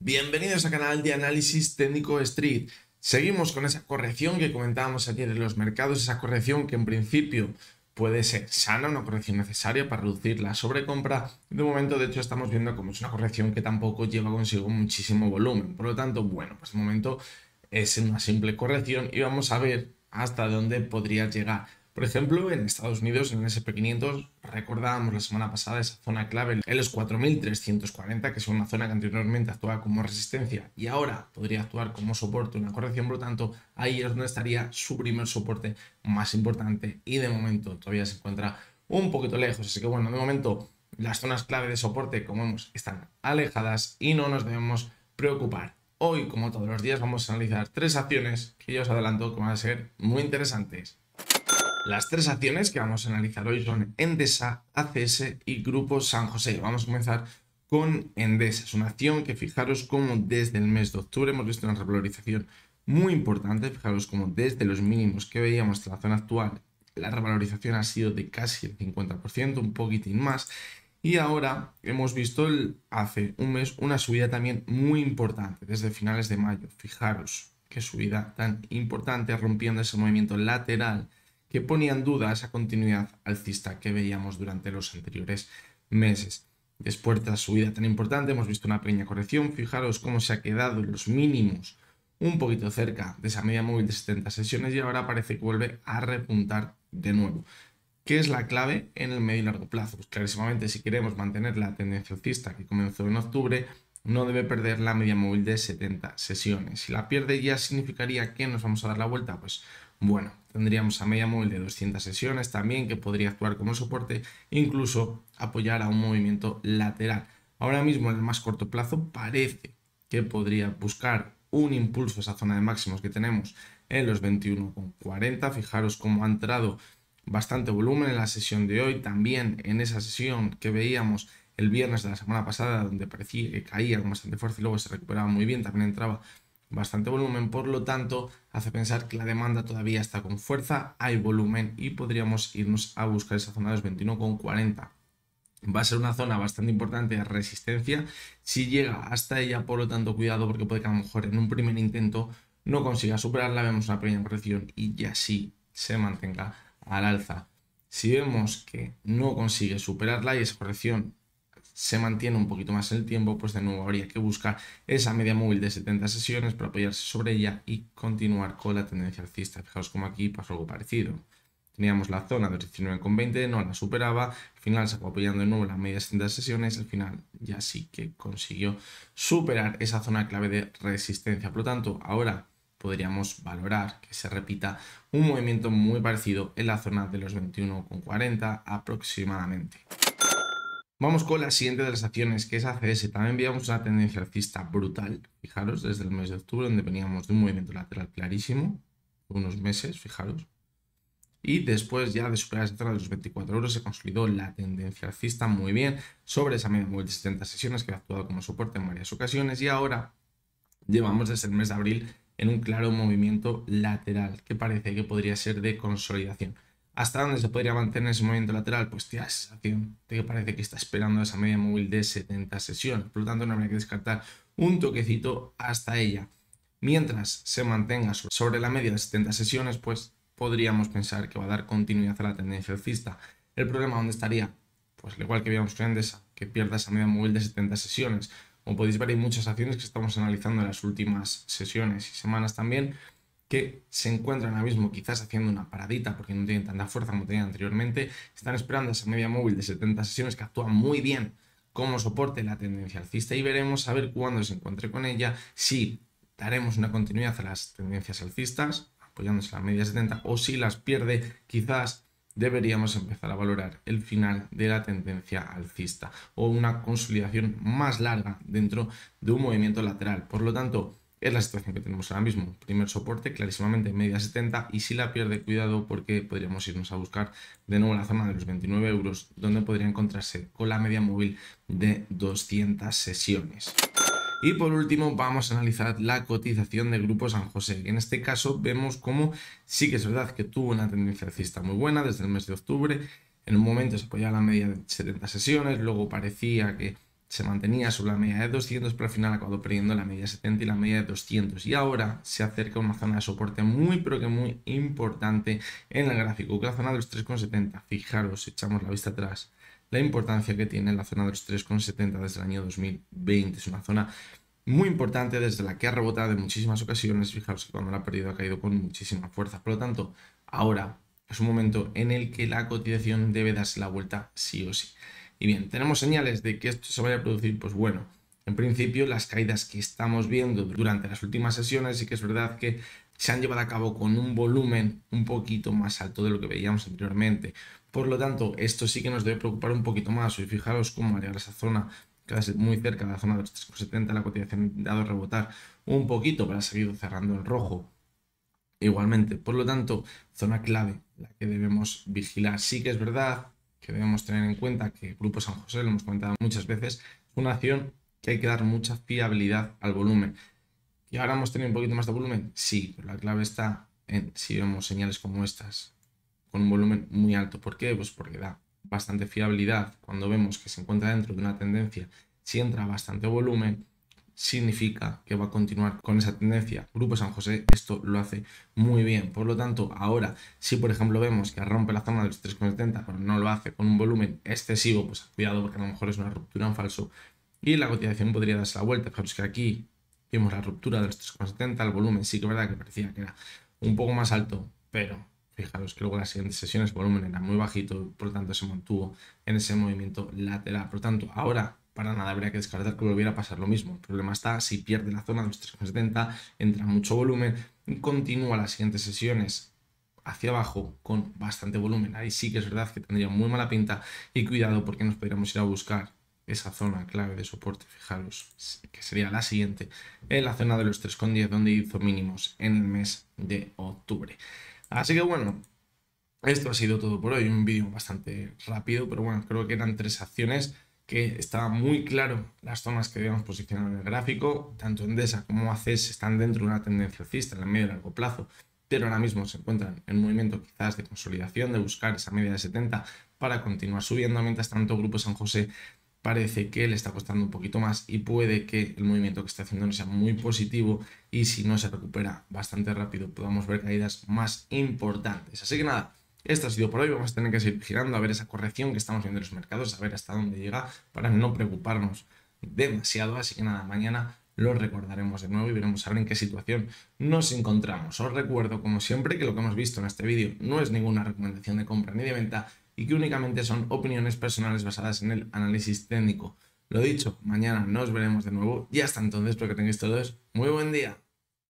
Bienvenidos al canal de análisis técnico Street. Seguimos con esa corrección que comentábamos ayer en los mercados, esa corrección que en principio puede ser sana, una corrección necesaria para reducir la sobrecompra. De momento, de hecho, estamos viendo como es una corrección que tampoco lleva consigo muchísimo volumen. Por lo tanto, bueno, pues de momento es una simple corrección y vamos a ver hasta dónde podría llegar. Por ejemplo, en Estados Unidos, en el SP500, recordábamos la semana pasada esa zona clave en los 4.340, que es una zona que anteriormente actuaba como resistencia y ahora podría actuar como soporte, una corrección, por lo tanto, ahí es donde estaría su primer soporte más importante y de momento todavía se encuentra un poquito lejos. Así que bueno, de momento las zonas clave de soporte, como vemos, están alejadas y no nos debemos preocupar. Hoy, como todos los días, vamos a analizar tres acciones que yo os adelanto que van a ser muy interesantes. Las tres acciones que vamos a analizar hoy son Endesa, ACS y Grupo San José. Vamos a comenzar con Endesa. Es una acción que fijaros como desde el mes de octubre hemos visto una revalorización muy importante. Fijaros como desde los mínimos que veíamos en la zona actual, la revalorización ha sido de casi el 50%, un poquitín más. Y ahora hemos visto el, hace un mes una subida también muy importante desde finales de mayo. Fijaros qué subida tan importante rompiendo ese movimiento lateral que ponía en duda esa continuidad alcista que veíamos durante los anteriores meses. Después de la subida tan importante hemos visto una pequeña corrección, fijaros cómo se ha quedado los mínimos un poquito cerca de esa media móvil de 70 sesiones y ahora parece que vuelve a repuntar de nuevo. ¿Qué es la clave en el medio y largo plazo? Pues clarísimamente si queremos mantener la tendencia alcista que comenzó en octubre, no debe perder la media móvil de 70 sesiones. Si la pierde ya significaría que nos vamos a dar la vuelta, pues bueno, Tendríamos a media móvil de 200 sesiones también que podría actuar como soporte, incluso apoyar a un movimiento lateral. Ahora mismo en el más corto plazo parece que podría buscar un impulso esa zona de máximos que tenemos en los 21,40. Fijaros cómo ha entrado bastante volumen en la sesión de hoy, también en esa sesión que veíamos el viernes de la semana pasada, donde parecía que caía con bastante fuerza y luego se recuperaba muy bien, también entraba bastante volumen, por lo tanto hace pensar que la demanda todavía está con fuerza, hay volumen y podríamos irnos a buscar esa zona de los 21,40. Va a ser una zona bastante importante de resistencia. Si llega hasta ella, por lo tanto, cuidado porque puede que a lo mejor en un primer intento no consiga superarla, vemos una pequeña corrección y ya sí se mantenga al alza. Si vemos que no consigue superarla y esa corrección se mantiene un poquito más el tiempo, pues de nuevo habría que buscar esa media móvil de 70 sesiones para apoyarse sobre ella y continuar con la tendencia alcista. Fijaos como aquí pasó algo parecido. Teníamos la zona de 19,20, no la superaba, al final se fue apoyando de nuevo media de 70 sesiones, al final ya sí que consiguió superar esa zona clave de resistencia. Por lo tanto, ahora podríamos valorar que se repita un movimiento muy parecido en la zona de los 21,40 aproximadamente. Vamos con la siguiente de las acciones, que es ACS. También veíamos una tendencia alcista brutal, fijaros, desde el mes de octubre, donde veníamos de un movimiento lateral clarísimo, unos meses, fijaros. Y después ya de superar de los 24 euros se consolidó la tendencia alcista muy bien sobre esa media móvil de 70 sesiones que ha actuado como soporte en varias ocasiones y ahora llevamos desde el mes de abril en un claro movimiento lateral que parece que podría ser de consolidación. ¿Hasta dónde se podría mantener ese movimiento lateral? Pues ya esa acción. Te parece que está esperando esa media móvil de 70 sesiones. Por lo tanto, no habría que descartar un toquecito hasta ella. Mientras se mantenga sobre la media de 70 sesiones, pues podríamos pensar que va a dar continuidad a la tendencia alcista. El problema, ¿dónde estaría? Pues al igual que veíamos con que pierda esa media móvil de 70 sesiones. Como podéis ver, hay muchas acciones que estamos analizando en las últimas sesiones y semanas también que se encuentran ahora mismo quizás haciendo una paradita porque no tienen tanta fuerza como tenían anteriormente, están esperando esa media móvil de 70 sesiones que actúa muy bien como soporte la tendencia alcista y veremos a ver cuándo se encuentre con ella, si daremos una continuidad a las tendencias alcistas, apoyándose a la media 70, o si las pierde, quizás deberíamos empezar a valorar el final de la tendencia alcista o una consolidación más larga dentro de un movimiento lateral. Por lo tanto, es la situación que tenemos ahora mismo. Primer soporte, clarísimamente media 70 y si la pierde, cuidado porque podríamos irnos a buscar de nuevo la zona de los 29 euros donde podría encontrarse con la media móvil de 200 sesiones. Y por último vamos a analizar la cotización del Grupo San José. En este caso vemos cómo sí que es verdad que tuvo una tendencia alcista muy buena desde el mes de octubre. En un momento se apoyaba la media de 70 sesiones, luego parecía que se mantenía sobre la media de 200, pero al final acabó perdiendo la media de 70 y la media de 200. Y ahora se acerca a una zona de soporte muy, pero que muy importante en el gráfico, que es la zona de los 3,70. Fijaros, echamos la vista atrás, la importancia que tiene la zona de los 3,70 desde el año 2020. Es una zona muy importante desde la que ha rebotado en muchísimas ocasiones. Fijaros que cuando la ha perdido ha caído con muchísima fuerza. Por lo tanto, ahora es un momento en el que la cotización debe darse la vuelta sí o sí. Y bien, ¿tenemos señales de que esto se vaya a producir? Pues bueno, en principio las caídas que estamos viendo durante las últimas sesiones y que es verdad que se han llevado a cabo con un volumen un poquito más alto de lo que veíamos anteriormente. Por lo tanto, esto sí que nos debe preocupar un poquito más. Y fijaros cómo al llegar a esa zona, casi muy cerca de la zona de los 3,70, la cotización ha a rebotar un poquito, pero ha seguido cerrando el rojo. Igualmente, por lo tanto, zona clave, la que debemos vigilar. Sí que es verdad que debemos tener en cuenta, que Grupo San José, lo hemos comentado muchas veces, es una acción que hay que dar mucha fiabilidad al volumen. ¿Y ahora hemos tenido un poquito más de volumen? Sí, pero la clave está en si vemos señales como estas, con un volumen muy alto. ¿Por qué? Pues porque da bastante fiabilidad cuando vemos que se encuentra dentro de una tendencia, si entra bastante volumen, significa que va a continuar con esa tendencia. Grupo San José esto lo hace muy bien. Por lo tanto, ahora, si por ejemplo vemos que rompe la zona de los 3,70, pero no lo hace con un volumen excesivo, pues cuidado porque a lo mejor es una ruptura en falso y la cotización podría darse la vuelta. Fijaros que aquí vimos la ruptura de los 3,70, el volumen sí que es verdad que parecía que era un poco más alto, pero fijaros que luego en las siguientes sesiones el volumen era muy bajito, por lo tanto se mantuvo en ese movimiento lateral. Por lo tanto, ahora para nada habría que descartar que volviera a pasar lo mismo. El problema está si pierde la zona de los 3,70, entra mucho volumen, continúa las siguientes sesiones hacia abajo con bastante volumen. Ahí sí que es verdad que tendría muy mala pinta y cuidado porque nos podríamos ir a buscar esa zona clave de soporte, fijaros, que sería la siguiente, en la zona de los 3,10 donde hizo mínimos en el mes de octubre. Así que bueno, esto ha sido todo por hoy, un vídeo bastante rápido, pero bueno, creo que eran tres acciones que estaba muy claro las zonas que debíamos posicionar en el gráfico, tanto Endesa como ACES, están dentro de una tendencia alcista en el medio y largo plazo, pero ahora mismo se encuentran en movimiento quizás de consolidación, de buscar esa media de 70 para continuar subiendo, mientras tanto Grupo San José parece que le está costando un poquito más y puede que el movimiento que está haciendo no sea muy positivo y si no se recupera bastante rápido podamos ver caídas más importantes. Así que nada, esto ha sido por hoy, vamos a tener que seguir girando a ver esa corrección que estamos viendo en los mercados, a ver hasta dónde llega para no preocuparnos demasiado, así que nada, mañana lo recordaremos de nuevo y veremos a ver en qué situación nos encontramos. Os recuerdo, como siempre, que lo que hemos visto en este vídeo no es ninguna recomendación de compra ni de venta y que únicamente son opiniones personales basadas en el análisis técnico. Lo dicho, mañana nos veremos de nuevo y hasta entonces, espero que tengáis todos muy buen día.